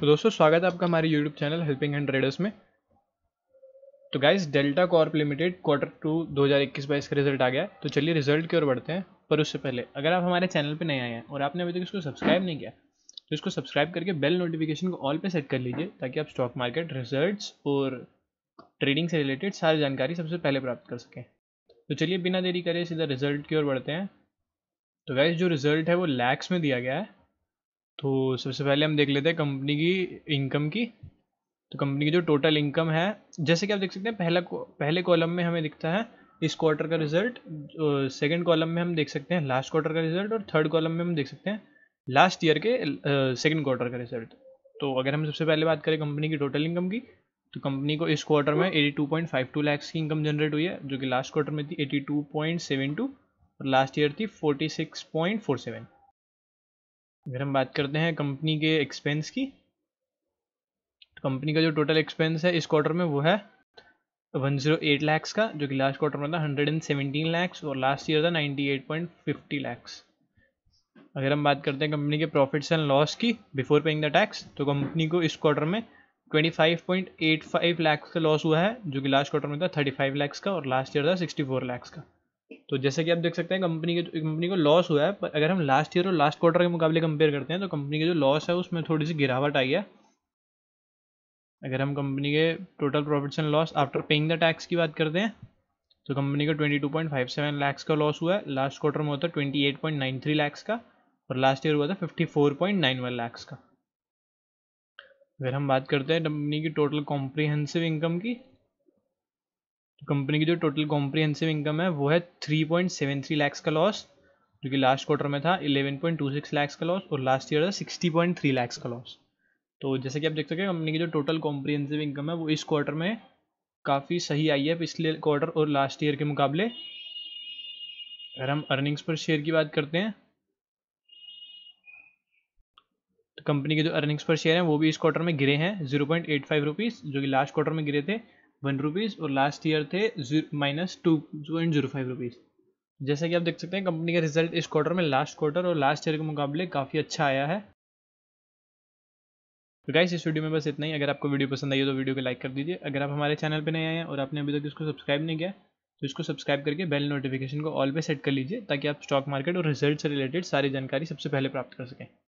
तो दोस्तों स्वागत है आपका हमारे YouTube channel helping hand traders में तो guys delta corp limited quarter two 2021 बाईस का रिजल्ट आ गया तो चलिए रिजल्ट की ओर बढ़ते हैं पर उससे पहले अगर आप हमारे चैनल पर नए आए हैं और आपने अभी तक इसको सब्सक्राइब नहीं किया तो इसको सब्सक्राइब करके बेल नोटिफिकेशन को ऑल पर सेट कर लीजिए ताकि आप स्टॉक मार्केट रिजल्ट और ट्रेडिंग से रिलेटेड सारी जानकारी सबसे पहले प्राप्त कर सकें तो चलिए बिना देरी करें सीधा रिजल्ट की ओर बढ़ते हैं तो गाइज जो रिजल्ट है वो लैक्स में दिया गया है तो सबसे पहले हम देख लेते हैं कंपनी की इनकम की तो कंपनी की जो टोटल इनकम है जैसे कि आप देख सकते हैं पहला पहले कॉलम में हमें दिखता है इस क्वार्टर का रिजल्ट सेकंड कॉलम में हम देख सकते हैं लास्ट क्वार्टर का रिजल्ट और थर्ड कॉलम में हम देख सकते हैं लास्ट ईयर के सेकंड क्वार्टर का रिजल्ट तो अगर हम सबसे पहले बात करें कंपनी की टोटल इनकम की तो कंपनी को इस क्वार्टर में 82.52 लैक्स की इनकम जनरेट हुई है जो कि लास्ट क्वार्टर में थी 82.72 और लास्ट ईयर थी 46.47 अगर हम बात करते हैं कंपनी के एक्सपेंस की कंपनी तो का जो टोटल एक्सपेंस है इस क्वार्टर में वो है 108 लैक्स का जो कि लास्ट क्वार्टर में था 117 लैक्स और लास्ट ईयर था 98.50 लैक्स अगर हम बात करते हैं कंपनी के प्रॉफिट्स एंड लॉस की बिफोर पेइंग द टैक्स तो कंपनी को इस क्वार्टर में 25.85 लाख का लॉस हुआ है जो कि लास्ट क्वार्टर में था 35 लाख का और लास्ट ईयर था 64 लाख का तो जैसे कि आप देख सकते हैं कंपनी के कंपनी को लॉस हुआ है पर अगर हम लास्ट ईयर और लास्ट क्वार्टर के मुकाबले कंपेयर करते हैं तो कंपनी का जो लॉस है उसमें थोड़ी सी गिरावट आई है अगर हम कंपनी के total profits and loss after paying the tax की बात करते हैं तो कंपनी का 22.57 लाख का लॉस हुआ है लास्ट क्वार्टर में होता है 28.93 लाख का और लास्ट ईयर हुआ था 54.91 लाख का अगर हम बात करते हैं कंपनी की टोटल कॉम्प्रिहेंसिव इनकम की कंपनी की जो टोटल कॉम्प्रीहेंसिव इनकम है वो है three point seven three lakhs का लॉस जो कि लास्ट क्वार्टर में था eleven point two six lakhs का लॉस और लास्ट ईयर था सिक्सटी पॉइंट थ्री लैक्स का लॉस तो जैसे कि आप देख सकते हैं कंपनी की जो टोटल कॉम्प्रीहेंसिव इनकम है वो इस क्वार्टर में काफ़ी सही आई है पिछले क्वार्टर और लास्ट ईयर के मुकाबले अगर हम अर्निंग्स पर शेयर की बात करते हैं तो कंपनी के जो अर्निंग्स पर शेयर हैं वो भी इस क्वार्टर में गिरे हैं zero point eight five rupees जो कि लास्ट क्वार्टर में गिरे थे वन रुपीज़ और लास्ट ईयर थे minus two point zero five rupees जैसा कि आप देख सकते हैं कंपनी का रिजल्ट इस क्वार्टर में लास्ट क्वार्टर और लास्ट ईयर के मुकाबले काफ़ी अच्छा आया है तो गाइस इस वीडियो में बस इतना ही अगर आपको वीडियो पसंद आई हो तो वीडियो को लाइक कर दीजिए अगर आप हमारे चैनल पर नए आए हैं और आपने अभी तक इसको सब्सक्राइब नहीं किया तो इसको सब्सक्राइब करके बेल नोटिफिकेशन को ऑल पे सेट कर लीजिए ताकि आप स्टॉक मार्केट और रिजल्ट से रिलेटेड सारी जानकारी सबसे पहले प्राप्त कर सकें